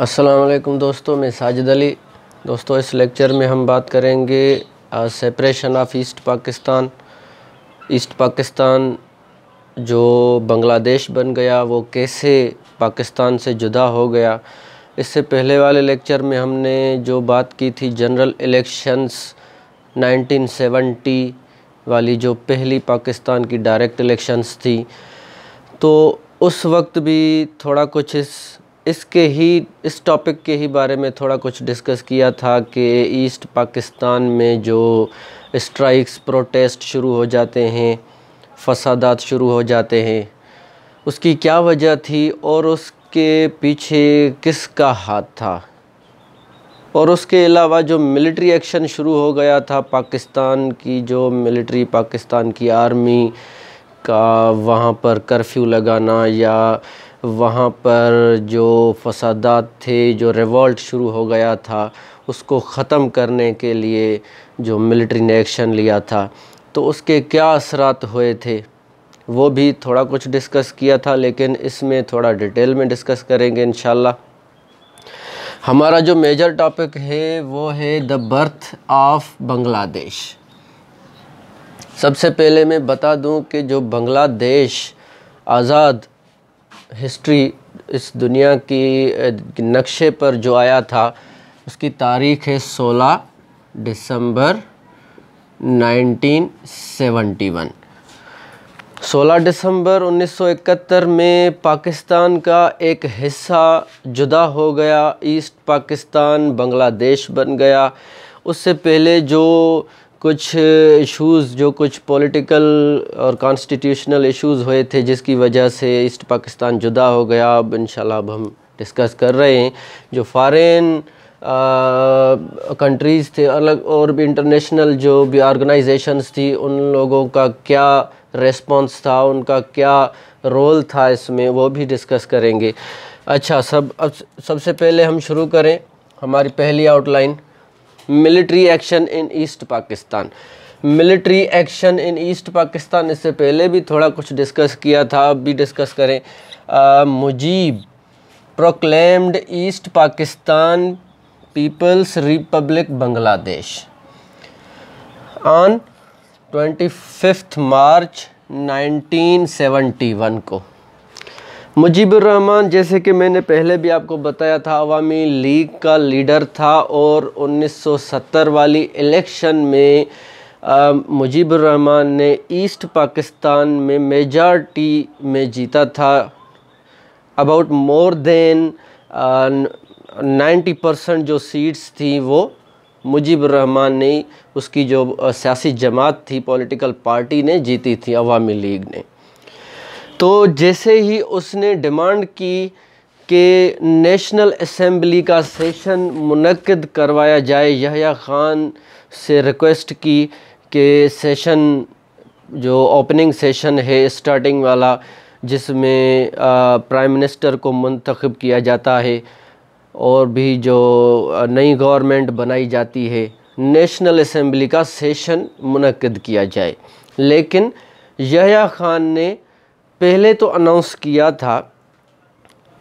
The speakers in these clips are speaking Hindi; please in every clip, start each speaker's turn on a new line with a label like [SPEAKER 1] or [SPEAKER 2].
[SPEAKER 1] अस्सलाम दोस्तों मैं साजिद अली दोस्तों इस लेक्चर में हम बात करेंगे separation of East Pakistan East Pakistan जो बांग्लादेश बन गया वो कैसे पाकिस्तान से जुदा हो गया इससे पहले वाले लेक्चर में हमने जो बात की थी जनरल इलेक्शंस 1970 वाली जो पहली पाकिस्तान की डायरेक्ट इलेक्शंस थी तो उस वक्त भी थोड़ा कुछ इस इसके ही इस टॉपिक के ही बारे में थोड़ा कुछ डिस्कस किया था कि ईस्ट पाकिस्तान में जो स्ट्राइक्स प्रोटेस्ट शुरू हो जाते हैं फसादात शुरू हो जाते हैं उसकी क्या वजह थी और उसके पीछे किसका हाथ था और उसके अलावा जो मिलिट्री एक्शन शुरू हो गया था पाकिस्तान की जो मिलिट्री पाकिस्तान की आर्मी का वहाँ पर कर्फ्यू लगाना या वहाँ पर जो फसादात थे जो रिवॉल्ट शुरू हो गया था उसको ख़त्म करने के लिए जो मिलिट्री ने एक्शन लिया था तो उसके क्या असरात हुए थे वो भी थोड़ा कुछ डिस्कस किया था लेकिन इसमें थोड़ा डिटेल में डिस्कस करेंगे इन हमारा जो मेजर टॉपिक है वो है द बर्थ ऑफ बांग्लादेश सबसे पहले मैं बता दूं कि जो बांग्लादेश आज़ाद हिस्ट्री इस दुनिया की नक्शे पर जो आया था उसकी तारीख है 16 दिसंबर 1971 16 दिसंबर 1971 में पाकिस्तान का एक हिस्सा जुदा हो गया ईस्ट पाकिस्तान बांग्लादेश बन गया उससे पहले जो कुछ इश्यूज़ जो कुछ पॉलिटिकल और कॉन्स्टिट्यूशनल इश्यूज़ हुए थे जिसकी वजह से ईस्ट पाकिस्तान जुदा हो गया अब इन अब हम डिस्कस कर रहे हैं जो फॉरेन कंट्रीज़ थे अलग और भी इंटरनेशनल जो भी ऑर्गेनाइजेशंस थी उन लोगों का क्या रेस्पॉन्स था उनका क्या रोल था इसमें वो भी डिस्कस करेंगे अच्छा सब अब सबसे पहले हम शुरू करें हमारी पहली outline military action in East Pakistan military action in East Pakistan इससे पहले भी थोड़ा कुछ डिस्कस किया था अब भी डिस्कस करें आ, Mujib proclaimed East Pakistan People's Republic Bangladesh on twenty fifth March 1971 को रहमान जैसे कि मैंने पहले भी आपको बताया था अवामी लीग का लीडर था और 1970 वाली इलेक्शन में रहमान ने ईस्ट पाकिस्तान में मेजॉरिटी में जीता था about more than ninety percent जो सीट्स थी वो मुजीब रहमान ने उसकी जो सियासी जमात थी पॉलिटिकल पार्टी ने जीती थी अवामी लीग ने तो जैसे ही उसने डिमांड की कि नेशनल असम्बली का सेशन मनद करवाया जाए यहया ख़ान से रिक्वेस्ट की कि सेशन जो ओपनिंग सेशन है स्टार्टिंग वाला जिसमें प्राइम मिनिस्टर को मंतखब किया जाता है और भी जो नई गवर्नमेंट बनाई जाती है नेशनल असम्बली का सेशन मनद किया जाए लेकिन यहया ख़ान ने पहले तो अनाउंस किया था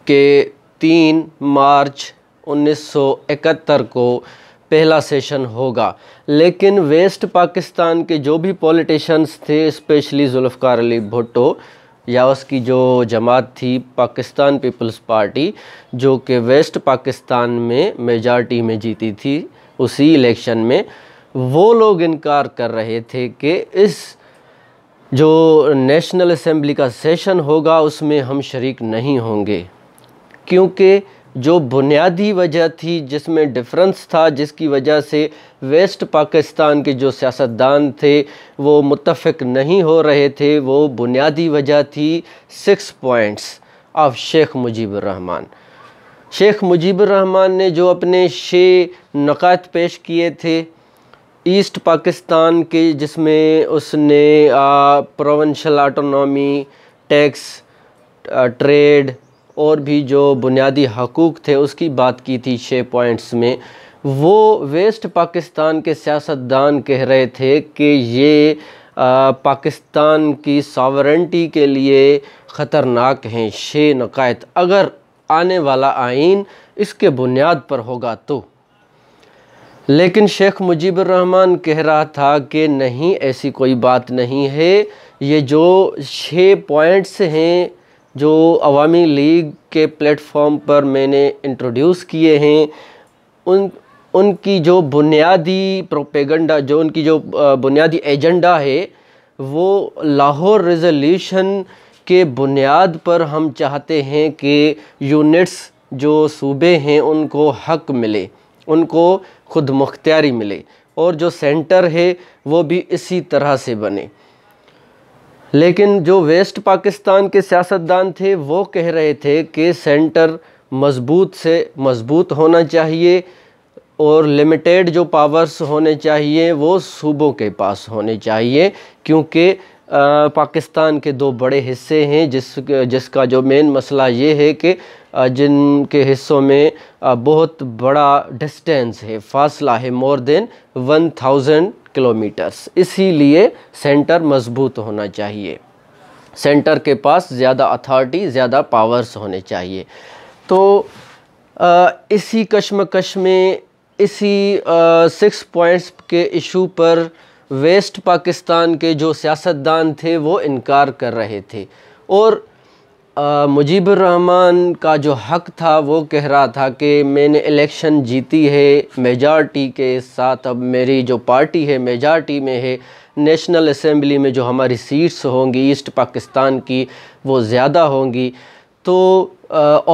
[SPEAKER 1] कि तीन मार्च 1971 को पहला सेशन होगा लेकिन वेस्ट पाकिस्तान के जो भी पॉलिटिशन्स थे स्पेशली जुल्फ़ार अली भुट्टो या उसकी जो जमात थी पाकिस्तान पीपल्स पार्टी जो कि वेस्ट पाकिस्तान में मेजॉरिटी में जीती थी उसी इलेक्शन में वो लोग इनकार कर रहे थे कि इस जो नेशनल असम्बली का सेशन होगा उसमें हम शरीक नहीं होंगे क्योंकि जो बुनियादी वजह थी जिसमें डिफरेंस था जिसकी वजह से वेस्ट पाकिस्तान के जो सियासतदान थे वो मुतफिक नहीं हो रहे थे वो बुनियादी वजह थी six points of Sheikh Mujib Rahman Sheikh Mujib Rahman ने जो अपने छः नकात पेश किए थे ईस्ट पाकिस्तान के जिसमें उसने प्रोवेंशल ऑटोनॉमी टैक्स ट्रेड और भी जो बुनियादी हकूक़ थे उसकी बात की थी छः पॉइंट्स में वो वेस्ट पाकिस्तान के सियासतदान कह रहे थे कि ये आ, पाकिस्तान की सावरेंटी के लिए ख़तरनाक हैं छः नकायद अगर आने वाला आइन इसके बुनियाद पर होगा तो लेकिन शेख रहमान कह रहा था कि नहीं ऐसी कोई बात नहीं है ये जो छः पॉइंट्स हैं जो अवामी लीग के प्लेटफॉर्म पर मैंने इंट्रोड्यूस किए हैं उन उनकी जो बुनियादी प्रोपेगंडा जो उनकी जो बुनियादी एजेंडा है वो लाहौर रेजोल्यूशन के बुनियाद पर हम चाहते हैं कि यूनिट्स जो सूबे हैं उनको हक मिले उनको खुद मुख्तियारी मिले और जो सेंटर है वो भी इसी तरह से बने लेकिन जो वेस्ट पाकिस्तान के सियासतदान थे वो कह रहे थे कि सेंटर मजबूत से मजबूत होना चाहिए और लिमिटेड जो पावर्स होने चाहिए वो सूबों के पास होने चाहिए क्योंकि पाकिस्तान के दो बड़े हिस्से हैं जिस जिसका जो मेन मसला ये है कि जिनके हिस्सों में बहुत बड़ा डिस्टेंस है फासला है मोर देन 1000 किलोमीटर्स इसीलिए सेंटर मजबूत होना चाहिए सेंटर के पास ज़्यादा अथॉरिटी ज़्यादा पावर्स होने चाहिए तो आ, इसी कश्मकश में इसी सिक्स पॉइंट्स के इशू पर वेस्ट पाकिस्तान के जो सियासतदान थे वो इनकार कर रहे थे और मुजीबर रहमान का जो हक था वो कह रहा था कि मैंने इलेक्शन जीती है मेजॉरिटी के साथ अब मेरी जो पार्टी है मेजॉरिटी में है नेशनल असम्बली में जो हमारी सीट्स होंगी ईस्ट पाकिस्तान की वो ज़्यादा होंगी तो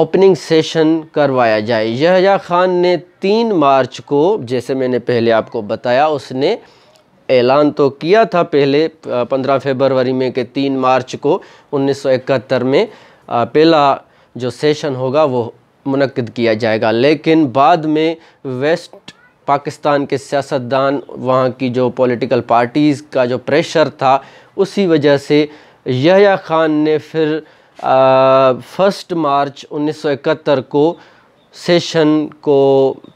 [SPEAKER 1] ओपनिंग सेशन करवाया जाए यहया ख़ान ने तीन मार्च को जैसे मैंने पहले आपको बताया उसने ऐलान तो किया था पहले पंद्रह फरवरी में के तीन मार्च को 1971 में पहला जो सेशन होगा वो मनद किया जाएगा लेकिन बाद में वेस्ट पाकिस्तान के सियासतदान वहाँ की जो पॉलिटिकल पार्टीज़ का जो प्रेशर था उसी वजह से यहया ख़ान ने फिर फर्स्ट मार्च 1971 को सेशन को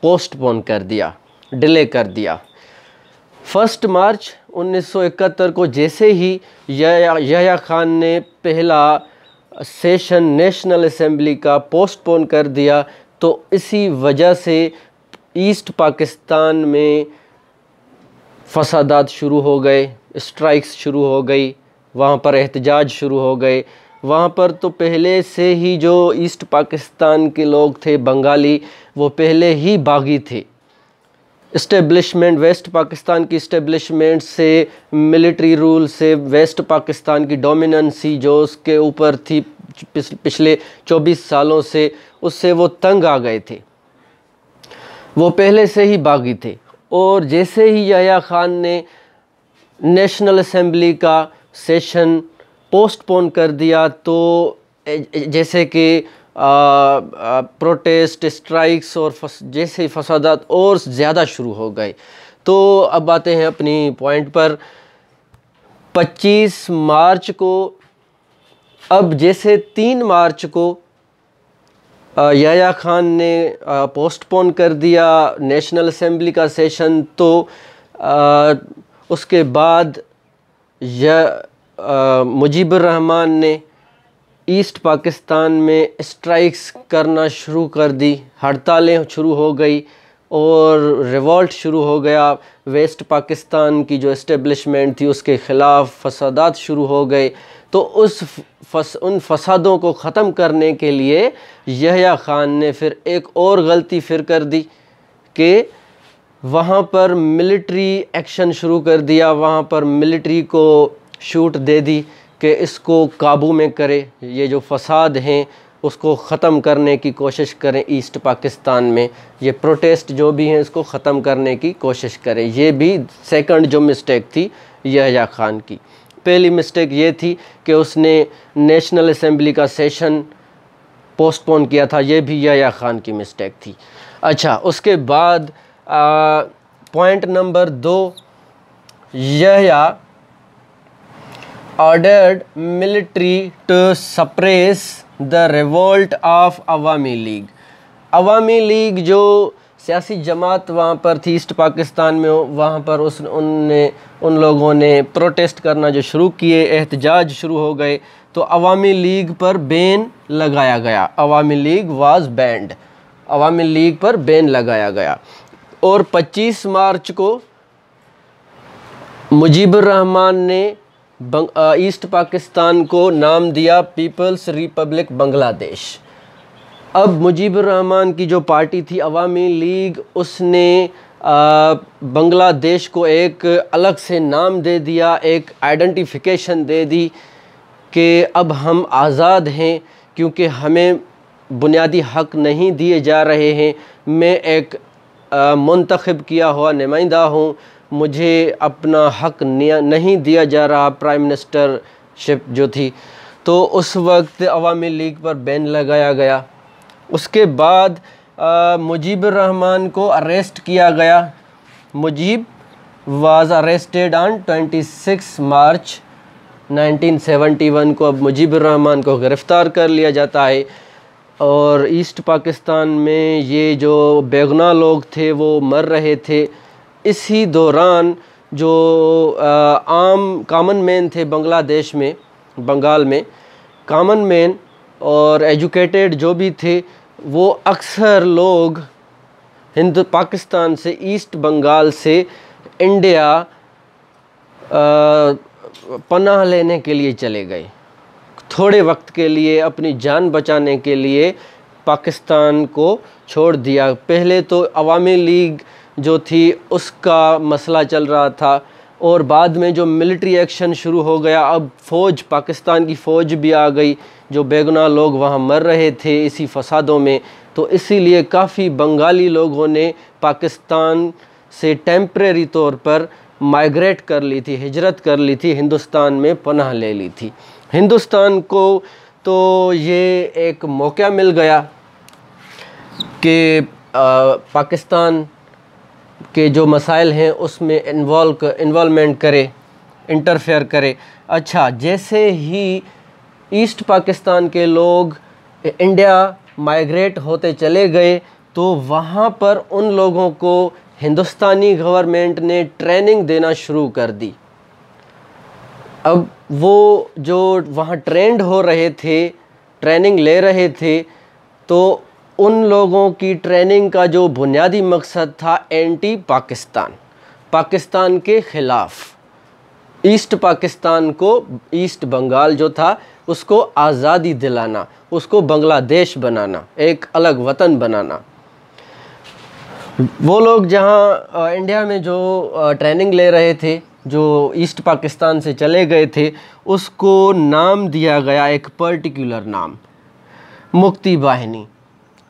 [SPEAKER 1] पोस्टपोन कर दिया डिले कर दिया फर्स्ट मार्च 1971 को जैसे ही यहया ख़ान ने पहला सेशन नेशनल असम्बली का पोस्टपोन कर दिया तो इसी वजह से ईस्ट पाकिस्तान में फसादात शुरू हो गए स्ट्राइक्स शुरू हो गई वहाँ पर एहतजाज शुरू हो गए वहाँ पर तो पहले से ही जो ईस्ट पाकिस्तान के लोग थे बंगाली वो पहले ही बागी थे इस्टेब्लिशमेंट वेस्ट पाकिस्तान की इस्टेब्लिशमेंट से मिलिट्री रूल से वेस्ट पाकिस्तान की डोमिनसी जो उसके ऊपर थी पिछले 24 सालों से उससे वो तंग आ गए थे वो पहले से ही बागी थे और जैसे ही याया खान ने नेशनल असम्बली का सेशन पोस्टपोन कर दिया तो जैसे कि प्रोटेस्ट स्ट्राइक्स और फस, जैसे ही फसादात और ज़्यादा शुरू हो गए तो अब आते हैं अपनी पॉइंट पर 25 मार्च को अब जैसे 3 मार्च को याया खान ने पोस्टपोन कर दिया नेशनल असम्बली का सेशन तो आ, उसके बाद या मुजीबर रहमान ने ईस्ट पाकिस्तान में स्ट्राइक्स करना शुरू कर दी हड़तालें शुरू हो गई और रिवॉल्ट शुरू हो गया वेस्ट पाकिस्तान की जो इस्टेब्लिशमेंट थी उसके ख़िलाफ़ फसादात शुरू हो गए तो उस फस उन फसादों को ख़त्म करने के लिए यहया ख़ान ने फिर एक और गलती फिर कर दी कि वहाँ पर मिलिट्री एक्शन शुरू कर दिया वहाँ पर मिलिट्री को शूट दे दी कि इसको काबू में करें ये जो फसाद हैं उसको ख़त्म करने की कोशिश करें ईस्ट पाकिस्तान में ये प्रोटेस्ट जो भी हैं इसको ख़त्म करने की कोशिश करें ये भी सेकंड जो मिस्टेक थी यहया खान की पहली मिस्टेक ये थी कि उसने नेशनल असम्बली का सेशन पोस्टपोन किया था ये भी यहया खान की मिस्टेक थी अच्छा उसके बाद पॉइंट नंबर दो यहया ordered military to suppress the revolt of awami league awami league जो सियासी जमात वहाँ पर थी ईस्ट पाकिस्तान में वहाँ पर उस उनने उन लोगों ने प्रोटेस्ट करना जो शुरू किए एहतजाज शुरू हो गए तो अवामी लीग पर बैन लगाया गया Awami League was banned Awami League पर बैन लगाया गया और 25 मार्च को मुजीबर रहमान ने ईस्ट पाकिस्तान को नाम दिया पीपल्स रिपब्लिक बांग्लादेश अब मुजीबरहमान की जो पार्टी थी अवामी लीग उसने बांग्लादेश को एक अलग से नाम दे दिया एक आइडेंटिफिकेशन दे दी कि अब हम आज़ाद हैं क्योंकि हमें बुनियादी हक नहीं दिए जा रहे हैं मैं एक मंतखब किया हुआ नुमाइंदा हूँ मुझे अपना हक नहीं दिया जा रहा प्राइम मिनिस्टर शिप जो थी तो उस वक्त अवामी लीग पर बैन लगाया गया उसके बाद मुजीब रहमान को अरेस्ट किया गया Mujib was arrested on 26 March 1971 को अब मुजीब रहमान को गिरफ़्तार कर लिया जाता है और ईस्ट पाकिस्तान में ये जो बेगना लोग थे वो मर रहे थे इसी दौरान जो आम कामन मैन थे बांग्लादेश में बंगाल में कामन मैन और एजुकेटेड जो भी थे वो अक्सर लोग हिंद पाकिस्तान से ईस्ट बंगाल से इंडिया पनाह लेने के लिए चले गए थोड़े वक्त के लिए अपनी जान बचाने के लिए पाकिस्तान को छोड़ दिया पहले तो अवामी लीग जो थी उसका मसला चल रहा था और बाद में जो मिलिट्री एक्शन शुरू हो गया अब फ़ौज पाकिस्तान की फ़ौज भी आ गई जो बेगुनाह लोग वहाँ मर रहे थे इसी फसादों में तो इसीलिए काफ़ी बंगाली लोगों ने पाकिस्तान से टेम्प्रेरी तौर पर माइग्रेट कर ली थी हिजरत कर ली थी हिंदुस्तान में पनाह ले ली थी हिंदुस्तान को तो ये एक मौका मिल गया कि पाकिस्तान के जो मसाइल हैं उसमें इन्वॉल्व इन्वॉलमेंट करे इंटरफेयर करे अच्छा जैसे ही ईस्ट पाकिस्तान के लोग इंडिया माइग्रेट होते चले गए तो वहाँ पर उन लोगों को हिंदुस्तानी गवर्नमेंट ने ट्रेनिंग देना शुरू कर दी अब वो जो वहाँ ट्रेंड हो रहे थे ट्रेनिंग ले रहे थे तो उन लोगों की ट्रेनिंग का जो बुनियादी मकसद था एंटी पाकिस्तान पाकिस्तान के ख़िलाफ़ ईस्ट पाकिस्तान को ईस्ट बंगाल जो था उसको आज़ादी दिलाना उसको बांग्लादेश बनाना एक अलग वतन बनाना वो लोग जहाँ इंडिया में जो ट्रेनिंग ले रहे थे जो ईस्ट पाकिस्तान से चले गए थे उसको नाम दिया गया एक पर्टिकुलर नाम मुक्ति वाहिनी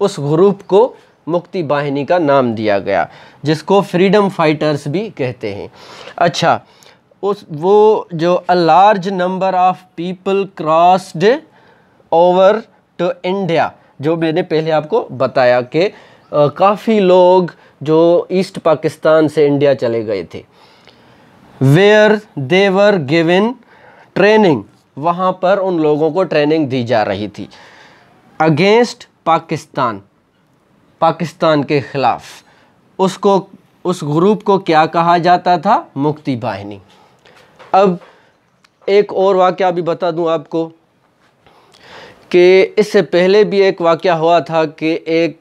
[SPEAKER 1] उस ग्रुप को मुक्ति वाहिनी का नाम दिया गया जिसको फ्रीडम फाइटर्स भी कहते हैं अच्छा उस वो जो a large number of people crossed over to India जो मैंने पहले आपको बताया कि काफ़ी लोग जो ईस्ट पाकिस्तान से इंडिया चले गए थे वेयर देवर गिवन ट्रेनिंग वहाँ पर उन लोगों को ट्रेनिंग दी जा रही थी अगेंस्ट पाकिस्तान पाकिस्तान के ख़िलाफ़ उसको उस ग्रुप को क्या कहा जाता था मुक्ति बाहिनी अब एक और वाक्य भी बता दूं आपको कि इससे पहले भी एक वाक़ हुआ था कि एक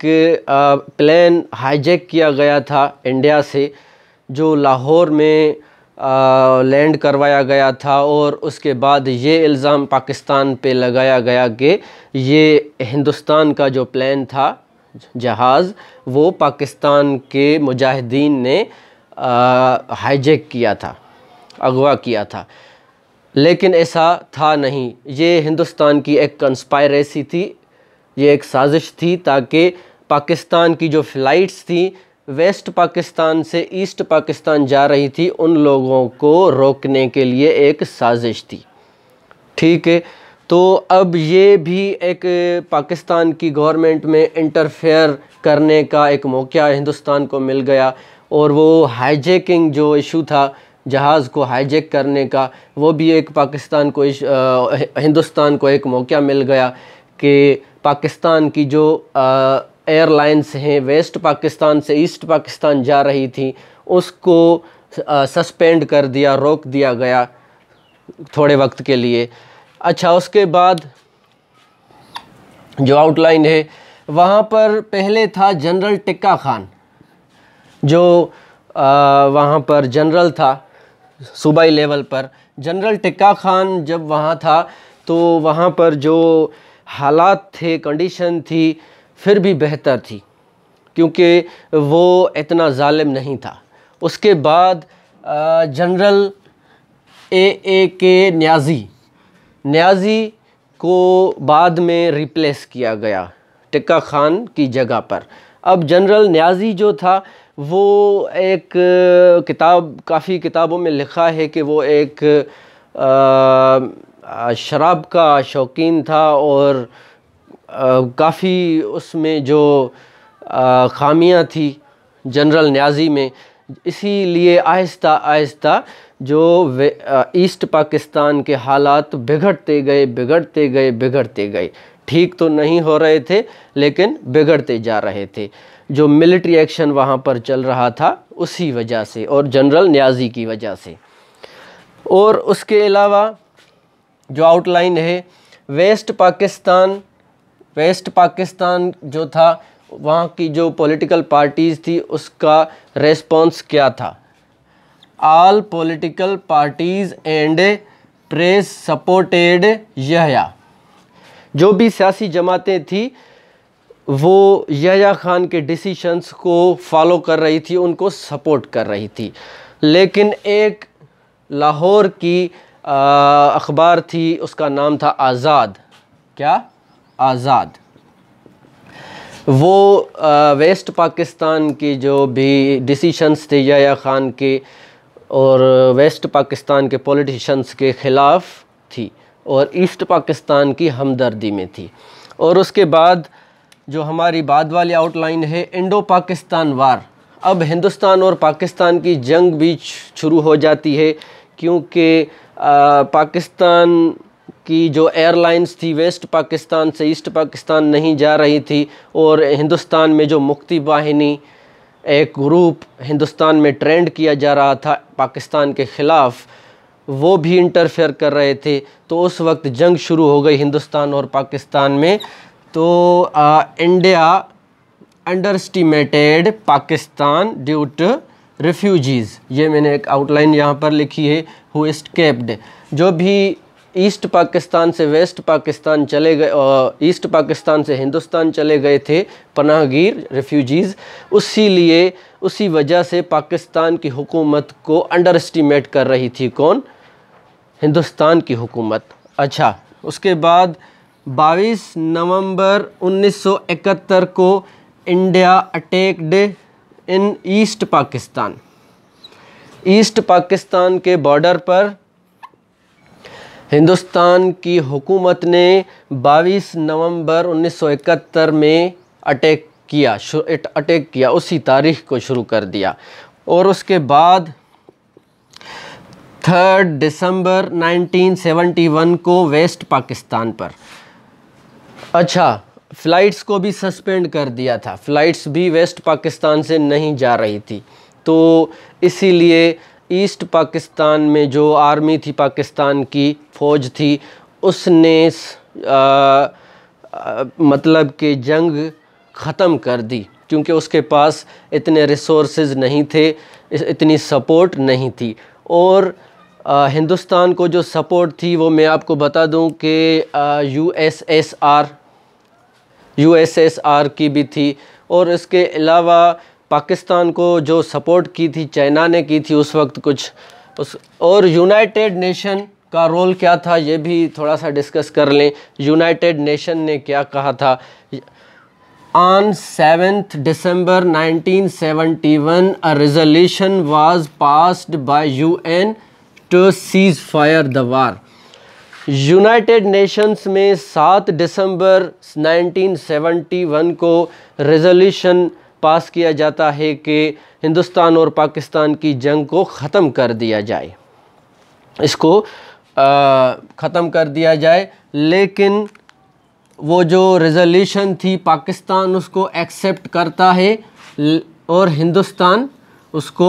[SPEAKER 1] प्लेन हाईजैक किया गया था इंडिया से जो लाहौर में लैंड करवाया गया था और उसके बाद ये इल्ज़ाम पाकिस्तान पे लगाया गया कि ये हिंदुस्तान का जो प्लान था जहाज़ वो पाकिस्तान के मुजाहिदीन ने हाईजेक किया था अगवा किया था लेकिन ऐसा था नहीं ये हिंदुस्तान की एक कंस्पायरेसी थी ये एक साजिश थी ताकि पाकिस्तान की जो फ़्लाइट्स थी वेस्ट पाकिस्तान से ईस्ट पाकिस्तान जा रही थी उन लोगों को रोकने के लिए एक साजिश थी ठीक है तो अब ये भी एक पाकिस्तान की गवर्नमेंट में इंटरफेयर करने का एक मौका हिंदुस्तान को मिल गया और वो हाईजेकिंग जो इशू था जहाज़ को हाईजेक करने का वो भी एक पाकिस्तान को आ, हिंदुस्तान को एक मौका मिल गया कि पाकिस्तान की जो आ, एयरलाइंस हैं वेस्ट पाकिस्तान से ईस्ट पाकिस्तान जा रही थी उसको सस्पेंड कर दिया रोक दिया गया थोड़े वक्त के लिए अच्छा उसके बाद जो आउटलाइन है वहाँ पर पहले था जनरल टिक्का खान जो वहाँ पर जनरल था सूबाई लेवल पर जनरल टिक्का खान जब वहाँ था तो वहाँ पर जो हालात थे कंडीशन थी फिर भी बेहतर थी क्योंकि वो इतना ालिम नहीं था उसके बाद जनरल ए ए के न्याजी न्याजी को बाद में रिप्लेस किया गया टिक्का खान की जगह पर अब जनरल न्याजी जो था वो एक किताब काफ़ी किताबों में लिखा है कि वो एक शराब का शौकीन था और काफ़ी उसमें जो खामियां थी जनरल न्याजी में इसीलिए आहिस्ता आहिस्ता जो ईस्ट पाकिस्तान के हालात बिगड़ते गए बिगड़ते गए बिगड़ते गए ठीक तो नहीं हो रहे थे लेकिन बिगड़ते जा रहे थे जो मिलिट्री एक्शन वहाँ पर चल रहा था उसी वजह से और जनरल न्याजी की वजह से और उसके अलावा जो आउटलाइन है वेस्ट पाकिस्तान वेस्ट पाकिस्तान जो था वहाँ की जो पॉलिटिकल पार्टीज़ थी उसका रेस्पॉन्स क्या था all political parties and press supported Yahya जो भी सियासी जमातें थी वो यहया खान के डिसीशंस को फॉलो कर रही थी उनको सपोर्ट कर रही थी लेकिन एक लाहौर की अखबार थी उसका नाम था आज़ाद क्या आज़ाद वो आ, वेस्ट पाकिस्तान की जो भी डिसीशंस थे या ख़ान के और वेस्ट पाकिस्तान के पॉलिटिशंस के ख़िलाफ़ थी और ईस्ट पाकिस्तान की हमदर्दी में थी और उसके बाद जो हमारी बाद वाली आउटलाइन है इंडो पाकिस्तान वार अब हिंदुस्तान और पाकिस्तान की जंग भी शुरू हो जाती है क्योंकि पाकिस्तान कि जो एयरलाइंस थी वेस्ट पाकिस्तान से ईस्ट पाकिस्तान नहीं जा रही थी और हिंदुस्तान में जो मुक्ति वाहिनी एक ग्रुप हिंदुस्तान में ट्रेंड किया जा रहा था पाकिस्तान के ख़िलाफ़ वो भी इंटरफेयर कर रहे थे तो उस वक्त जंग शुरू हो गई हिंदुस्तान और पाकिस्तान में तो आ, India underestimated Pakistan due to refugees ये मैंने एक आउटलाइन यहाँ पर लिखी है हु इस्केप्ड जो भी ईस्ट पाकिस्तान से वेस्ट पाकिस्तान चले गए ईस्ट पाकिस्तान से हिंदुस्तान चले गए थे पनाहगीर रेफ्यूजीज़ उसी लिए उसी वजह से पाकिस्तान की हुकूमत को अंडर एस्टिमेट कर रही थी कौन हिंदुस्तान की हुकूमत अच्छा उसके बाद 22 नवंबर 1971 को India attacked in East Pakistan East Pakistan के बॉर्डर पर हिंदुस्तान की हुकूमत ने 22 नवंबर 1971 में अटैक किया अटैक किया उसी तारीख को शुरू कर दिया और उसके बाद 3 दिसंबर 1971 को वेस्ट पाकिस्तान पर अच्छा फ़्लाइट्स को भी सस्पेंड कर दिया था फ़्लाइट्स भी वेस्ट पाकिस्तान से नहीं जा रही थी तो इसीलिए ईस्ट पाकिस्तान में जो आर्मी थी पाकिस्तान की फ़ौज थी उसने आ, आ, मतलब कि जंग ख़त्म कर दी क्योंकि उसके पास इतने रिसोर्स नहीं थे इतनी सपोर्ट नहीं थी और आ, हिंदुस्तान को जो सपोर्ट थी वो मैं आपको बता दूं कि U S S R U S S R की भी थी और इसके अलावा पाकिस्तान को जो सपोर्ट की थी चाइना ने की थी उस वक्त कुछ उस और यूनाइटेड नेशन का रोल क्या था ये भी थोड़ा सा डिस्कस कर लें यूनाइटेड नेशन ने क्या कहा था On 7th December 1971, resolution was passed by U N to cease fire the war United Nations में सात दिसंबर 1971 को रेजोल्यूशन पास किया जाता है कि हिंदुस्तान और पाकिस्तान की जंग को ख़त्म कर दिया जाए इसको ख़त्म कर दिया जाए लेकिन वो जो रेजोल्यूशन थी पाकिस्तान उसको एक्सेप्ट करता है और हिंदुस्तान उसको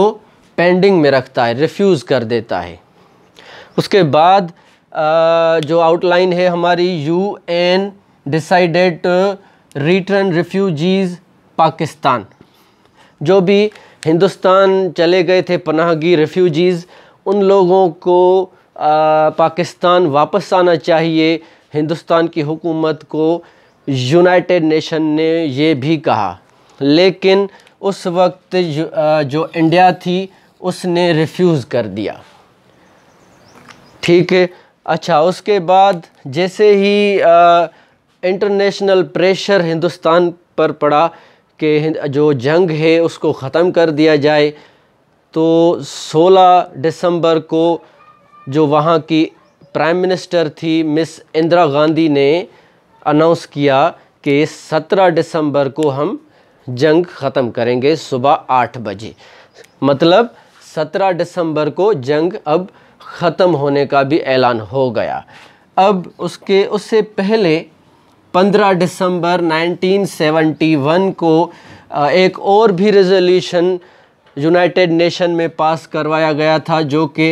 [SPEAKER 1] पेंडिंग में रखता है रिफ्यूज़ कर देता है उसके बाद जो आउटलाइन है हमारी U N decided return refugees Pakistan जो भी हिंदुस्तान चले गए थे पनाहगी रेफ्यूजीज़ उन लोगों को आ, पाकिस्तान वापस आना चाहिए हिंदुस्तान की हुकूमत को यूनाइटेड नेशन ने ये भी कहा लेकिन उस वक्त जो, आ, जो इंडिया थी उसने रिफ्यूज़ कर दिया ठीक है अच्छा उसके बाद जैसे ही इंटरनेशनल प्रेशर हिंदुस्तान पर पड़ा कि जो जंग है उसको ख़त्म कर दिया जाए तो 16 दिसंबर को जो वहाँ की प्राइम मिनिस्टर थी मिस इंदिरा गांधी ने अनाउंस किया कि 17 दिसंबर को हम जंग ख़त्म करेंगे सुबह आठ बजे मतलब 17 दिसंबर को जंग अब ख़त्म होने का भी ऐलान हो गया अब उसके उससे पहले 15 दिसंबर 1971 को एक और भी रेजोल्यूशन यूनाइटेड नेशन में पास करवाया गया था जो कि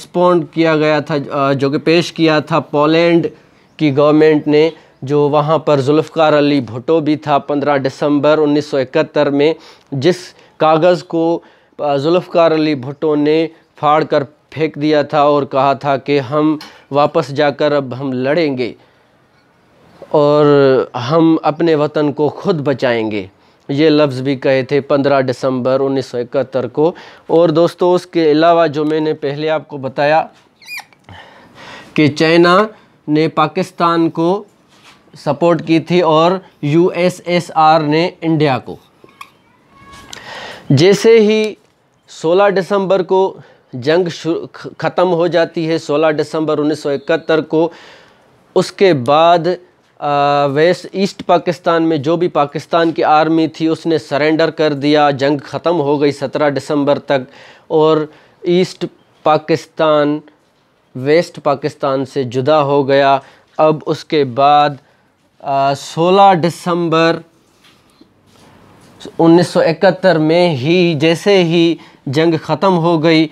[SPEAKER 1] स्पॉन्ड किया गया था जो कि पेश किया था पोलैंड की गवर्नमेंट ने जो वहाँ पर जुल्फ़ार अली भुटो भी था 15 दिसंबर 1971 में जिस कागज़ को जुल्फ़ार अली भुटो ने फाड़ कर फेंक दिया था और कहा था कि हम वापस जाकर अब हम लड़ेंगे और हम अपने वतन को खुद बचाएंगे ये लफ्ज़ भी कहे थे 15 दिसंबर 1971 को और दोस्तों उसके अलावा जो मैंने पहले आपको बताया कि चाइना ने पाकिस्तान को सपोर्ट की थी और यूएसएसआर ने इंडिया को जैसे ही 16 दिसंबर को जंग ख़त्म हो जाती है 16 दिसंबर 1971 को उसके बाद वेस्ट ईस्ट पाकिस्तान में जो भी पाकिस्तान की आर्मी थी उसने सरेंडर कर दिया जंग ख़त्म हो गई सत्रह दिसंबर तक और ईस्ट पाकिस्तान वेस्ट पाकिस्तान से जुदा हो गया अब उसके बाद सोलह दिसंबर 1971 में ही जैसे ही जंग ख़त्म हो गई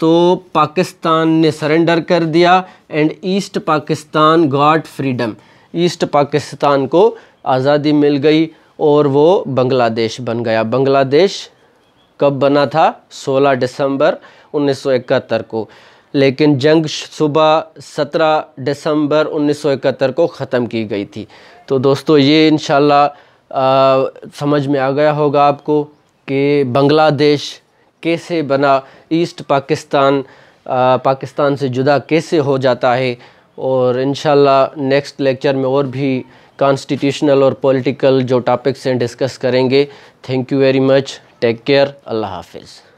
[SPEAKER 1] तो पाकिस्तान ने सरेंडर कर दिया and East Pakistan got freedom East Pakistan को आज़ादी मिल गई और वो बांग्लादेश बन गया बांग्लादेश कब बना था 16 दिसंबर 1971 को लेकिन जंग सुबह 17 दिसंबर 1971 को ख़त्म की गई थी तो दोस्तों ये इन समझ में आ गया होगा आपको कि बांग्लादेश कैसे बना ईस्ट पाकिस्तान आ, पाकिस्तान से जुदा कैसे हो जाता है और इन नेक्स्ट लेक्चर में और भी कॉन्स्टिट्यूशनल और पॉलिटिकल जो टॉपिक्स हैं डिस्कस करेंगे thank you very much take care अल्लाह हाफिज़